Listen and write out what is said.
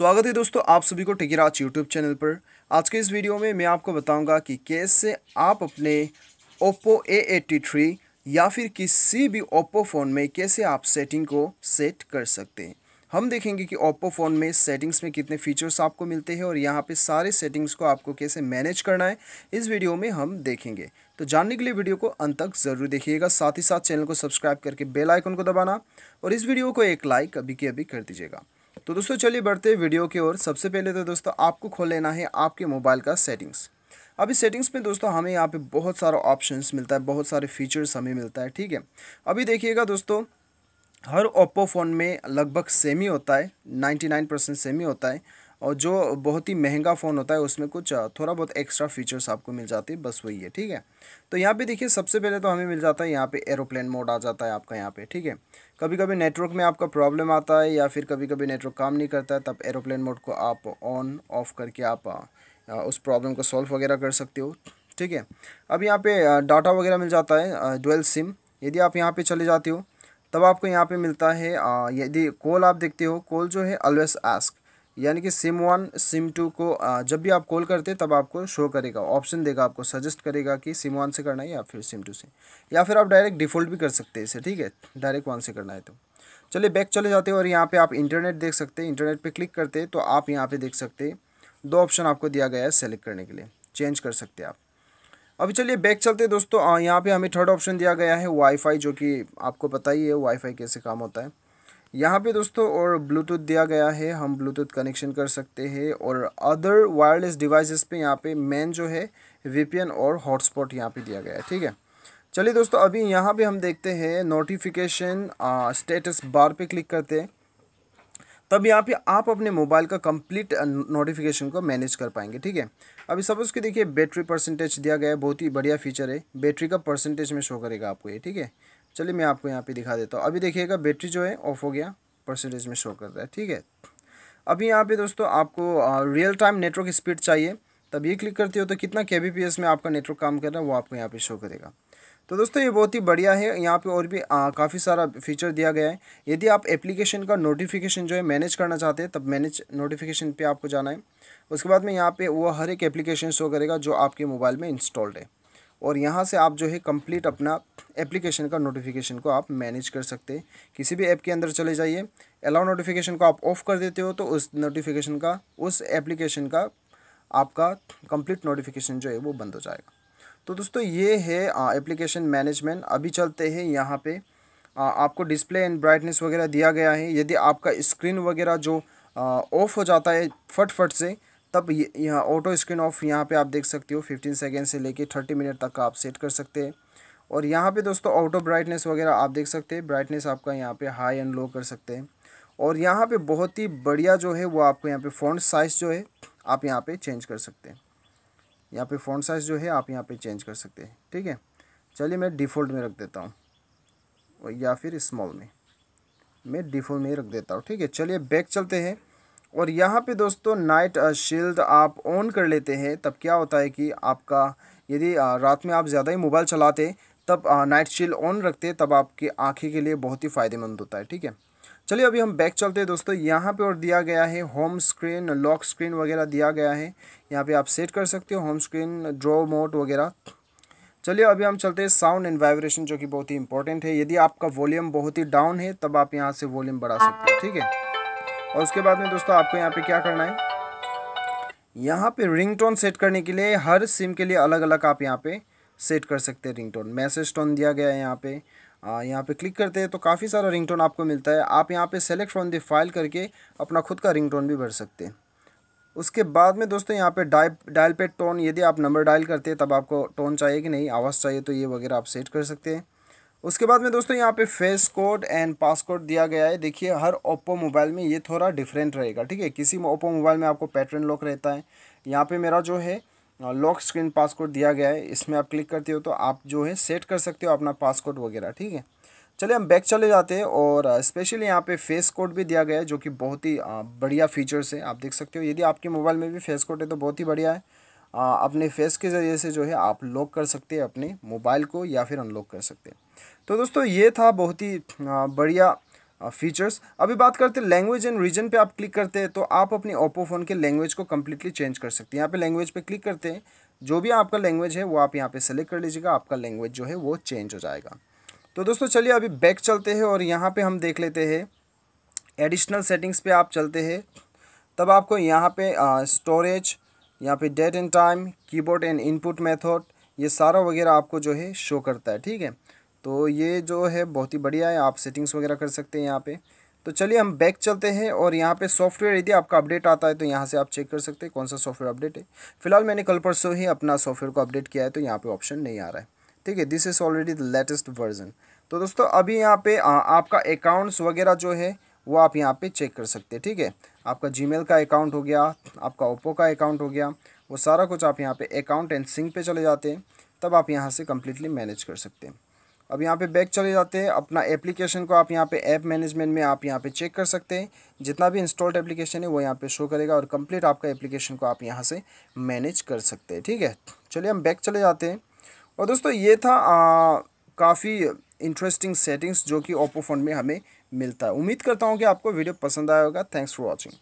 स्वागत है दोस्तों आप सभी को टिकराज यूट्यूब चैनल पर आज के इस वीडियो में मैं आपको बताऊंगा कि कैसे आप अपने ओप्पो एट्टी थ्री या फिर किसी भी ओप्पो फ़ोन में कैसे आप सेटिंग को सेट कर सकते हैं हम देखेंगे कि ओप्पो फ़ोन में सेटिंग्स में कितने फीचर्स आपको मिलते हैं और यहाँ पे सारे सेटिंग्स को आपको कैसे मैनेज करना है इस वीडियो में हम देखेंगे तो जानने के लिए वीडियो को अंत तक ज़रूर देखिएगा साथ ही साथ चैनल को सब्सक्राइब करके बेल आइकन को दबाना और इस वीडियो को एक लाइक अभी के अभी कर दीजिएगा तो दोस्तों चलिए बढ़ते वीडियो की ओर सबसे पहले तो दोस्तों आपको खोल लेना है आपके मोबाइल का सेटिंग्स अभी सेटिंग्स में दोस्तों हमें यहाँ पे बहुत सारा ऑप्शंस मिलता है बहुत सारे फीचर्स हमें मिलता है ठीक है अभी देखिएगा दोस्तों हर ओप्पो फ़ोन में लगभग सेम ही होता है नाइन परसेंट ही होता है और जो बहुत ही महंगा फ़ोन होता है उसमें कुछ थोड़ा बहुत एक्स्ट्रा फीचर्स आपको मिल जाती है बस वही है ठीक है तो यहाँ पे देखिए सबसे पहले तो हमें मिल जाता है यहाँ पे एरोप्लेन मोड आ जाता है आपका यहाँ पे ठीक है कभी कभी नेटवर्क में आपका प्रॉब्लम आता है या फिर कभी कभी नेटवर्क काम नहीं करता है तब एरोप्लेन मोड को आप ऑन ऑफ करके आप उस प्रॉब्लम को सॉल्व वगैरह कर सकते हो ठीक है अब यहाँ पर डाटा वगैरह मिल जाता है डुअल सिम यदि आप यहाँ पर चले जाते हो तब आपको यहाँ पर मिलता है यदि कॉल आप देखते हो कॉल जो है अलवेस आस्क यानी कि सिम वन सिम टू को जब भी आप कॉल करते हैं तब आपको शो करेगा ऑप्शन देगा आपको सजेस्ट करेगा कि सिम वन से करना है या फिर सिम टू से या फिर आप डायरेक्ट डिफ़ॉल्ट भी कर सकते हैं इसे ठीक है डायरेक्ट वन से करना है तो चलिए बैक चले जाते हैं और यहाँ पे आप इंटरनेट देख सकते हैं इंटरनेट पर क्लिक करते तो आप यहाँ पर देख सकते दो ऑप्शन आपको दिया गया है सेलेक्ट करने के लिए चेंज कर सकते आप अभी चलिए बैक चलते दोस्तों यहाँ पर हमें थर्ड ऑप्शन दिया गया है वाईफाई जो कि आपको पता ही है वाईफाई कैसे काम होता है यहाँ पे दोस्तों और ब्लूटूथ दिया गया है हम ब्लूटूथ कनेक्शन कर सकते हैं और अदर वायरलेस डिवाइसेस पे यहाँ पे मेन जो है वीपीएन और हॉटस्पॉट यहाँ पे दिया गया है ठीक है चलिए दोस्तों अभी यहाँ पे हम देखते हैं नोटिफिकेशन स्टेटस बार पे क्लिक करते हैं तब यहाँ पे आप अपने मोबाइल का कंप्लीट नोटिफिकेशन को मैनेज कर पाएंगे ठीक है अभी सपोज कि देखिए बैटरी परसेंटेज दिया गया है बहुत ही बढ़िया फीचर है बैटरी का परसेंटेज में शो करेगा आपको ये ठीक है चलिए मैं आपको यहाँ पे दिखा देता हूँ अभी देखिएगा बैटरी जो है ऑफ हो गया परसेंटेज में शो कर रहा है ठीक है अभी यहाँ पे दोस्तों आपको रियल टाइम नेटवर्क स्पीड चाहिए तब ये क्लिक करते हो तो कितना के में आपका नेटवर्क काम कर रहा है वो आपको यहाँ पर शो करेगा तो दोस्तों ये बहुत ही बढ़िया है यहाँ पे और भी काफ़ी सारा फीचर दिया गया है यदि आप एप्लीकेशन का नोटिफिकेशन जो है मैनेज करना चाहते हैं तब मैनेज नोटिफिकेशन पे आपको जाना है उसके बाद में यहाँ पे वो हर एक एप्लीकेशन शो करेगा जो आपके मोबाइल में इंस्टॉल्ड है और यहाँ से आप जो है कंप्लीट अपना एप्लीकेशन का नोटिफिकेशन को आप मैनेज कर सकते हैं किसी भी ऐप के अंदर चले जाइए अलाउ नोटिफिकेशन को आप ऑफ़ कर देते हो तो उस नोटिफिकेशन का उस एप्लीकेशन का आपका कंप्लीट नोटिफिकेशन जो है वो बंद हो जाएगा तो दोस्तों ये है एप्लीकेशन मैनेजमेंट अभी चलते हैं यहाँ पर आपको डिस्प्ले एंड ब्राइटनेस वगैरह दिया गया है यदि आपका स्क्रीन वगैरह जो ऑफ़ हो जाता है फट फट से तब यहाँ ऑटो स्क्रीन ऑफ यहाँ पे आप देख सकते हो 15 सेकेंड से लेके 30 मिनट तक का आप सेट कर सकते हैं और यहाँ पे दोस्तों ऑटो ब्राइटनेस वगैरह आप देख सकते हैं ब्राइटनेस आपका यहाँ पे हाई एंड लो कर सकते हैं और यहाँ पे बहुत ही बढ़िया जो है वो आपको यहाँ पे फ़ॉन्ट साइज़ जो है आप यहाँ पर चेंज कर सकते हैं यहाँ पर फ़ोन साइज़ जो है आप यहाँ पर चेंज कर सकते हैं ठीक है चलिए मैं डिफ़ॉल्ट में रख देता हूँ या फिर इस्मॉल में मैं डिफ़ॉल्ट में रख देता हूँ ठीक है चलिए बैक चलते हैं और यहाँ पे दोस्तों नाइट शील्ड आप ऑन कर लेते हैं तब क्या होता है कि आपका यदि रात में आप ज़्यादा ही मोबाइल चलाते तब नाइट शील्ड ऑन रखते तब आपकी आँखें के लिए बहुत ही फ़ायदेमंद होता है ठीक है चलिए अभी हम बैक चलते हैं दोस्तों यहाँ पे और दिया गया है होम स्क्रीन लॉक स्क्रीन वगैरह दिया गया है यहाँ पे आप सेट कर सकते हो होम स्क्रीन ड्रॉ मोड वगैरह चलिए अभी हम चलते हैं साउंड एंड वाइब्रेशन जो कि बहुत ही इंपॉर्टेंट है यदि आपका वॉल्यूम बहुत ही डाउन है तब आप यहाँ से वॉल्यूम बढ़ा सकते हो ठीक है और उसके बाद में दोस्तों आपको यहाँ पे क्या करना है यहाँ पे रिंगटोन सेट करने के लिए हर सिम के लिए अलग अलग आप यहाँ पे सेट कर सकते हैं रिंगटोन मैसेज टोन दिया गया है यहाँ पे यहाँ पे क्लिक करते हैं तो काफ़ी सारा रिंगटोन आपको मिलता है आप यहाँ पे सेलेक्ट फ्रॉम दी फाइल करके अपना खुद का रिंगटोन भी भर सकते हैं उसके बाद में दोस्तों यहाँ पे डाइ डायल पे टोन यदि आप नंबर डायल करते हैं तब आपको टोन चाहिए कि नहीं आवाज़ चाहिए तो ये वगैरह आप सेट कर सकते हैं उसके बाद में दोस्तों यहाँ पे face code and pass code दिया गया है देखिए हर ओप्पो मोबाइल में ये थोड़ा डिफरेंट रहेगा ठीक है किसी ओप्पो मोबाइल में आपको पैटर्न लॉक रहता है यहाँ पे मेरा जो है लॉक स्क्रीन पास कोड दिया गया है इसमें आप क्लिक करते हो तो आप जो है सेट कर सकते हो अपना पास कोड वगैरह ठीक है चलिए हम बैक चले जाते हैं और स्पेशली यहाँ पे फेस कोड भी दिया गया है जो कि बहुत ही बढ़िया फीचर्स है आप देख सकते हो यदि आपके मोबाइल में भी फेस कोड है तो बहुत ही बढ़िया है अपने फेस के ज़रिए से जो है आप लॉक कर सकते हैं अपने मोबाइल को या फिर अनलॉक कर सकते हैं तो दोस्तों ये था बहुत ही बढ़िया फीचर्स अभी बात करते हैं लैंग्वेज एंड रीजन पे आप क्लिक करते हैं तो आप अपने ओप्पो फ़ोन के लैंग्वेज को कम्प्लीटली चेंज कर सकते हैं यहाँ पे लैंग्वेज पे क्लिक करते हैं जो भी आपका लैंग्वेज है वो आप यहाँ पे सेलेक्ट कर लीजिएगा आपका लैंग्वेज जो है वो चेंज हो जाएगा तो दोस्तों चलिए अभी बैक चलते हैं और यहाँ पर हम देख लेते हैं एडिशनल सेटिंग्स पर आप चलते हैं तब आपको यहाँ पर स्टोरेज यहाँ पे date and time keyboard and input method ये सारा वगैरह आपको जो है शो करता है ठीक है तो ये जो है बहुत ही बढ़िया है आप सेटिंग्स वगैरह कर सकते हैं यहाँ पे तो चलिए हम बैक चलते हैं और यहाँ पे सॉफ्टवेयर यदि आपका अपडेट आता है तो यहाँ से आप चेक कर सकते हैं कौन सा सॉफ्टवेयर अपडेट है फिलहाल मैंने कल परसों ही अपना सॉफ्टवेयर को अपडेट किया है तो यहाँ पर ऑप्शन नहीं आ रहा है ठीक है this is already the latest version तो दोस्तों अभी यहाँ पर आपका अकाउंट्स वगैरह जो है वो आप यहाँ पर चेक कर सकते हैं ठीक है आपका जी का अकाउंट हो गया आपका ओप्पो का अकाउंट हो गया वो सारा कुछ आप यहाँ पर अकाउंट एंड सिंक पे चले जाते हैं तब आप यहाँ से कम्प्लीटली मैनेज कर सकते हैं अब यहाँ पे बैक चले जाते हैं अपना एप्लीकेशन को आप यहाँ पे ऐप मैनेजमेंट में आप यहाँ पे चेक कर सकते हैं जितना भी इंस्टॉल्ड एप्लीकेशन है वो यहाँ पे शो करेगा और कंप्लीट आपका एप्लीकेशन को आप यहाँ से मैनेज कर सकते हैं ठीक है चलिए हम बैक चले जाते हैं और दोस्तों ये था काफ़ी इंटरेस्टिंग सेटिंग्स जो कि ओप्पो फ़ोन में हमें मिलता है उम्मीद करता हूँ कि आपको वीडियो पसंद आया होगा थैंक्स फॉर वॉचिंग